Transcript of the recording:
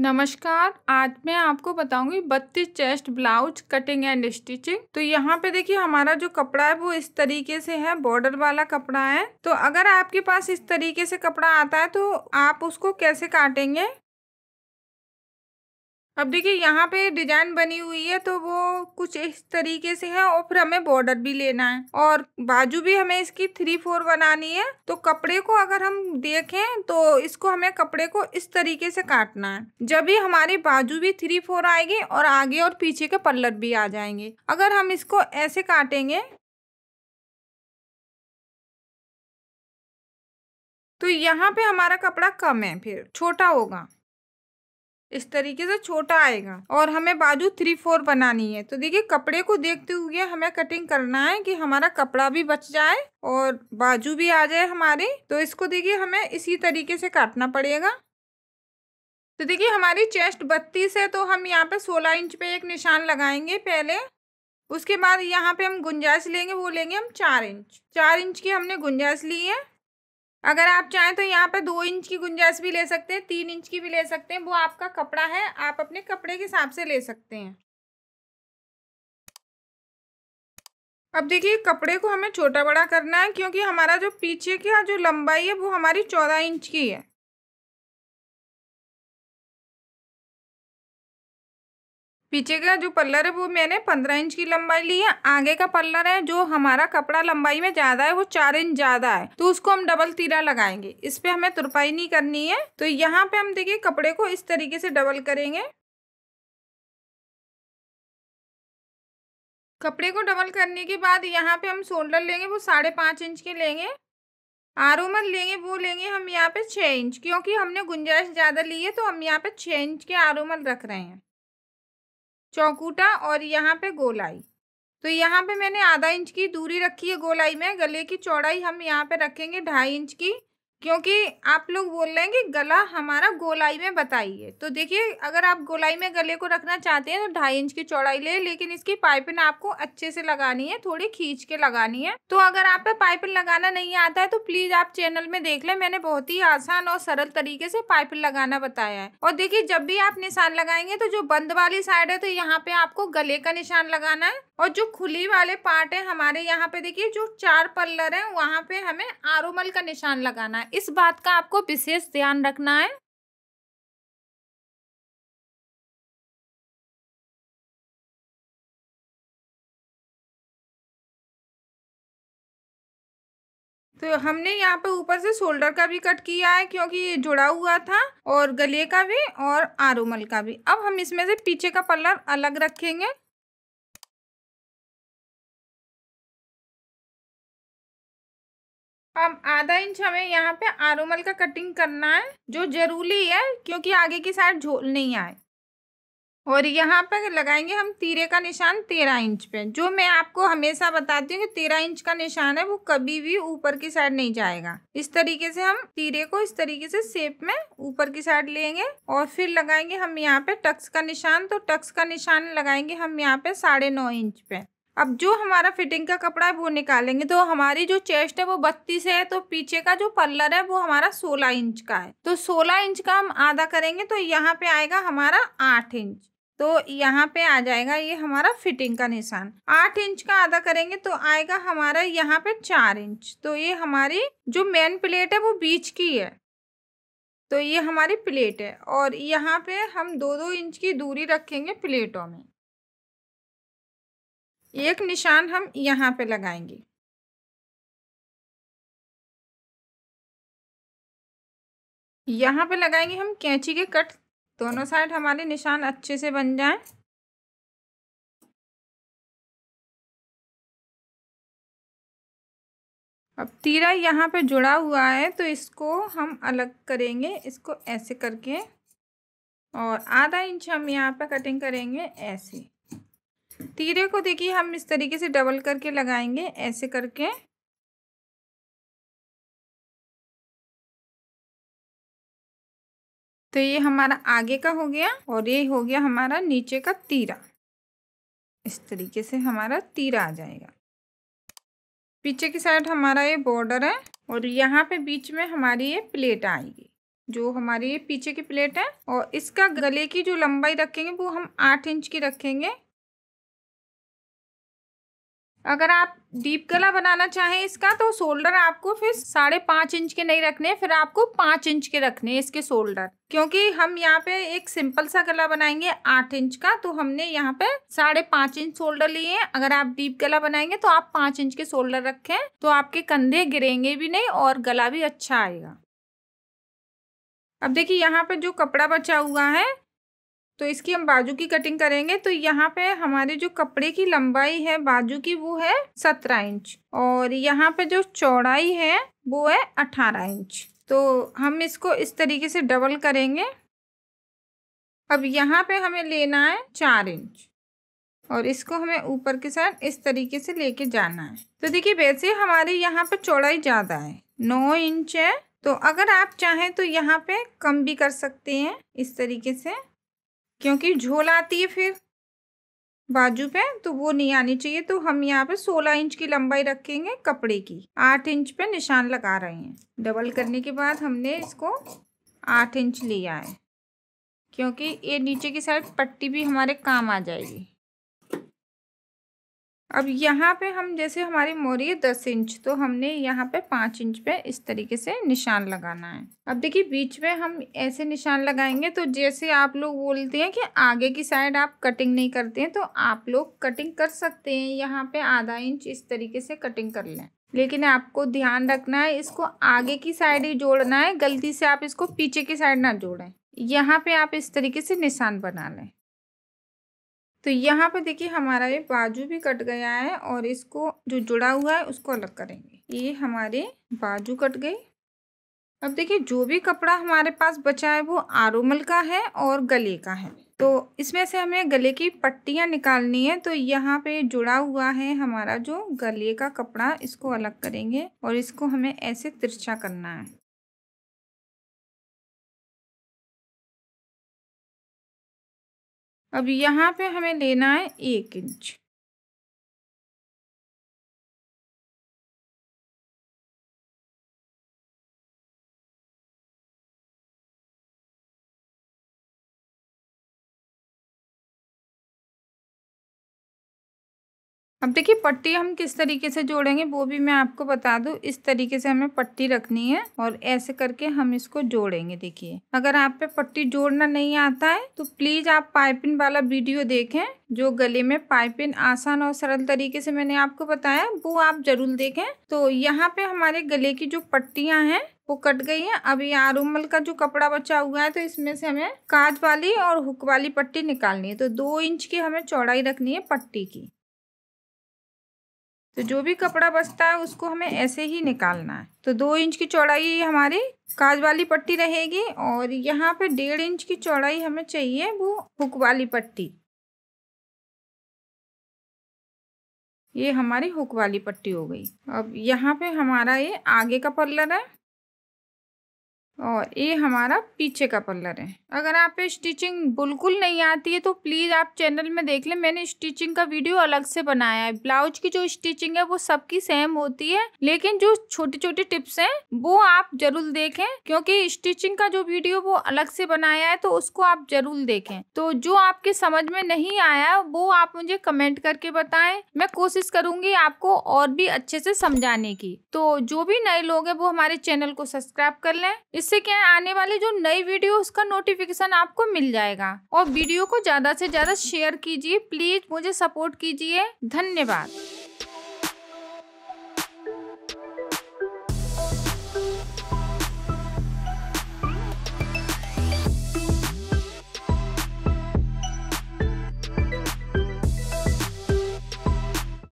नमस्कार आज मैं आपको बताऊंगी बत्तीस chest blouse cutting and stitching तो यहाँ पे देखिए हमारा जो कपड़ा है वो इस तरीके से है बॉर्डर वाला कपड़ा है तो अगर आपके पास इस तरीके से कपड़ा आता है तो आप उसको कैसे काटेंगे अब देखिए यहाँ पे डिजाइन बनी हुई है तो वो कुछ इस तरीके से है और फिर हमें बॉर्डर भी लेना है और बाजू भी हमें इसकी थ्री फोर बनानी है तो कपड़े को अगर हम देखें तो इसको हमें कपड़े को इस तरीके से काटना है जब ही हमारे बाजू भी थ्री फोर आएगी और आगे और पीछे के पल्लर भी आ जाएंगे अगर हम इसको ऐसे काटेंगे तो यहाँ पे हमारा कपड़ा कम है फिर छोटा होगा इस तरीके से छोटा आएगा और हमें बाजू थ्री फोर बनानी है तो देखिए कपड़े को देखते हुए हमें कटिंग करना है कि हमारा कपड़ा भी बच जाए और बाजू भी आ जाए हमारे तो इसको देखिए हमें इसी तरीके से काटना पड़ेगा तो देखिए हमारी चेस्ट बत्तीस है तो हम यहाँ पे सोलह इंच पे एक निशान लगाएंगे पहले उसके बाद यहाँ पे हम गुंजाइश लेंगे वो लेंगे हम चार इंच चार इंच की हमने गुंजाइश ली है अगर आप चाहें तो यहाँ पर दो इंच की गुंजाइश भी ले सकते हैं तीन इंच की भी ले सकते हैं वो आपका कपड़ा है आप अपने कपड़े के हिसाब से ले सकते हैं अब देखिए कपड़े को हमें छोटा बड़ा करना है क्योंकि हमारा जो पीछे की हाँ, जो लंबाई है वो हमारी चौदह इंच की है पीछे का जो पल्लर है वो मैंने पंद्रह इंच की लंबाई ली है आगे का पल्लर है जो हमारा कपड़ा लंबाई में ज्यादा है वो चार इंच ज्यादा है तो उसको हम डबल तीरा लगाएंगे इस पे हमें तुरपाई नहीं करनी है तो यहाँ पे हम देखिए कपड़े को इस तरीके से डबल करेंगे कपड़े को डबल करने के बाद यहाँ पे हम शोल्डर लेंगे वो साढ़े पाँच इंच के लेंगे आरोमल लेंगे वो लेंगे हम यहाँ पे छः इंच क्योंकि हमने गुंजाइश ज़्यादा ली है तो हम यहाँ पे छः इंच के आरोमल रख रहे हैं चौकूटा और यहाँ पे गोलाई तो यहाँ पे मैंने आधा इंच की दूरी रखी है गोलाई में गले की चौड़ाई हम यहाँ पे रखेंगे ढाई इंच की क्योंकि आप लोग बोल रहे हैं कि गला हमारा गोलाई में बताइए तो देखिए अगर आप गोलाई में गले को रखना चाहते हैं तो ढाई इंच की चौड़ाई ले लेकिन इसकी पाइपिंग आपको अच्छे से लगानी है थोड़ी खींच के लगानी है तो अगर आप पे पाइपिंग लगाना नहीं आता है तो प्लीज आप चैनल में देख लें मैंने बहुत ही आसान और सरल तरीके से पाइपिंग लगाना बताया है और देखिये जब भी आप निशान लगाएंगे तो जो बंद वाली साइड है तो यहाँ पे आपको गले का निशान लगाना है और जो खुली वाले पार्ट है हमारे यहाँ पे देखिए जो चार पल्लर है वहाँ पे हमें आरोमल का निशान लगाना है इस बात का आपको विशेष ध्यान रखना है तो हमने यहाँ पे ऊपर से शोल्डर का भी कट किया है क्योंकि ये जुड़ा हुआ था और गले का भी और आरोमल का भी अब हम इसमें से पीछे का पल्ला अलग रखेंगे अब आधा इंच हमें यहाँ पे आरोमल का कटिंग करना है जो ज़रूरी है क्योंकि आगे की साइड झोल नहीं आए और यहाँ पर लगाएंगे हम तीरे का निशान तेरह इंच पे जो मैं आपको हमेशा बताती हूँ कि तेरह इंच का निशान है वो कभी भी ऊपर की साइड नहीं जाएगा इस तरीके से हम तीरे को इस तरीके से शेप में ऊपर की साइड लेंगे और फिर लगाएंगे हम यहाँ पे टक्स का निशान तो टक्स का निशान लगाएंगे हम यहाँ पे साढ़े नौ इंच पे अब जो हमारा फिटिंग का कपड़ा है वो निकालेंगे तो हमारी जो चेस्ट है वो बत्तीस है तो पीछे का जो पल्लर है वो हमारा सोलह इंच का है तो सोलह इंच का हम आधा करेंगे तो यहाँ पे आएगा हमारा आठ इंच तो यहाँ पे आ जाएगा ये हमारा फिटिंग का निशान आठ इंच का आधा करेंगे तो आएगा हमारा यहाँ पे चार इंच तो ये हमारी जो मेन प्लेट है वो बीच की है तो ये हमारी प्लेट है और यहाँ पे हम दो दो इंच की दूरी रखेंगे प्लेटों में एक निशान हम यहाँ पे लगाएंगे यहाँ पे लगाएंगे हम कैंची के कट दोनों साइड हमारे निशान अच्छे से बन जाएं अब तीरा यहाँ पे जुड़ा हुआ है तो इसको हम अलग करेंगे इसको ऐसे करके और आधा इंच हम यहाँ पे कटिंग करेंगे ऐसे तीरे तो को देखिए हम इस तरीके से डबल करके लगाएंगे ऐसे करके तो ये हमारा आगे का हो गया और ये हो गया हमारा नीचे का तीरा इस तरीके से हमारा तीरा आ जाएगा पीछे की साइड हमारा ये बॉर्डर है और यहाँ पे बीच में हमारी ये प्लेट आएगी जो हमारी ये पीछे की प्लेट है और इसका गले की जो लंबाई रखेंगे वो हम आठ इंच की रखेंगे अगर आप डीप गला बनाना चाहें इसका तो शोल्डर आपको फिर साढ़े पाँच इंच के नहीं रखने फिर आपको पाँच इंच के रखने इसके शोल्डर क्योंकि हम यहाँ पे एक सिंपल सा गला बनाएंगे आठ इंच का तो हमने यहाँ पे साढ़े पाँच इंच शोल्डर लिए हैं अगर आप डीप गला बनाएंगे तो आप पाँच इंच के शोल्डर रखें तो आपके कंधे गिरेंगे भी नहीं और गला भी अच्छा आएगा अब देखिए यहाँ पे जो कपड़ा बचा हुआ है तो इसकी हम बाजू की कटिंग करेंगे तो यहाँ पे हमारे जो कपड़े की लंबाई है बाजू की वो है सत्रह इंच और यहाँ पे जो चौड़ाई है वो है अठारह इंच तो हम इसको इस तरीके से डबल करेंगे अब यहाँ पे हमें लेना है चार इंच और इसको हमें ऊपर के साइड इस तरीके से लेके जाना है तो देखिए वैसे हमारे यहाँ पे चौड़ाई ज़्यादा है नौ इंच है तो अगर आप चाहें तो यहाँ पे कम भी कर सकते हैं इस तरीके से क्योंकि झोल आती है फिर बाजू पे तो वो नहीं आनी चाहिए तो हम यहाँ पे 16 इंच की लंबाई रखेंगे कपड़े की 8 इंच पे निशान लगा रहे हैं डबल करने के बाद हमने इसको 8 इंच लिया है क्योंकि ये नीचे की साइड पट्टी भी हमारे काम आ जाएगी अब यहाँ पे हम जैसे हमारी मोरी है दस इंच तो हमने यहाँ पे पाँच इंच पे इस तरीके से निशान लगाना है अब देखिए बीच में हम ऐसे निशान लगाएंगे तो जैसे आप लोग बोलते हैं कि आगे की साइड आप कटिंग नहीं करते हैं तो आप लोग कटिंग कर सकते हैं यहाँ पे आधा इंच इस तरीके से कटिंग कर लें लेकिन आपको ध्यान रखना है इसको आगे की साइड ही जोड़ना है गलती से आप इसको पीछे की साइड ना जोड़ें यहाँ पे आप इस तरीके से निशान बना लें तो यहाँ पे देखिए हमारा ये बाजू भी कट गया है और इसको जो जुड़ा हुआ है उसको अलग करेंगे ये हमारे बाजू कट गई अब देखिए जो भी कपड़ा हमारे पास बचा है वो आरोमल का है और गले का है तो इसमें से हमें गले की पट्टियाँ निकालनी है तो यहाँ पे जुड़ा हुआ है हमारा जो गले का कपड़ा इसको अलग करेंगे और इसको हमें ऐसे तिरछा करना है अब यहाँ पे हमें लेना है एक इंच अब देखिए पट्टी हम किस तरीके से जोड़ेंगे वो भी मैं आपको बता दूँ इस तरीके से हमें पट्टी रखनी है और ऐसे करके हम इसको जोड़ेंगे देखिए अगर आप पे पट्टी जोड़ना नहीं आता है तो प्लीज आप पाइपिंग वाला वीडियो देखें जो गले में पाइपिंग आसान और सरल तरीके से मैंने आपको बताया वो आप जरूर देखें तो यहाँ पे हमारे गले की जो पट्टियाँ हैं वो कट गई है अभी आरूमल का जो कपड़ा बचा हुआ है तो इसमें से हमें काज वाली और हुक वाली पट्टी निकालनी है तो दो इंच की हमें चौड़ाई रखनी है पट्टी की तो जो भी कपड़ा बचता है उसको हमें ऐसे ही निकालना है तो दो इंच की चौड़ाई हमारी काज वाली पट्टी रहेगी और यहाँ पे डेढ़ इंच की चौड़ाई हमें चाहिए वो हुक वाली पट्टी ये हमारी हुक वाली पट्टी हो गई अब यहाँ पे हमारा ये आगे का पल्लर है और ये हमारा पीछे का पल्लर है अगर आप स्टिचिंग बिल्कुल नहीं आती है तो प्लीज़ आप चैनल में देख लें मैंने स्टिचिंग का वीडियो अलग से बनाया है ब्लाउज की जो स्टिचिंग है वो सबकी सेम होती है लेकिन जो छोटी छोटी टिप्स हैं वो आप जरूर देखें क्योंकि स्टिचिंग का जो वीडियो वो अलग से बनाया है तो उसको आप जरूर देखें तो जो आपके समझ में नहीं आया वो आप मुझे कमेंट करके बताएं मैं कोशिश करूंगी आपको और भी अच्छे से समझाने की तो जो भी नए लोग हैं वो हमारे चैनल को सब्सक्राइब कर लें इस जिससे क्या है आने वाली जो नई वीडियो उसका नोटिफिकेशन आपको मिल जाएगा और वीडियो को ज्यादा से ज्यादा शेयर कीजिए प्लीज मुझे सपोर्ट कीजिए धन्यवाद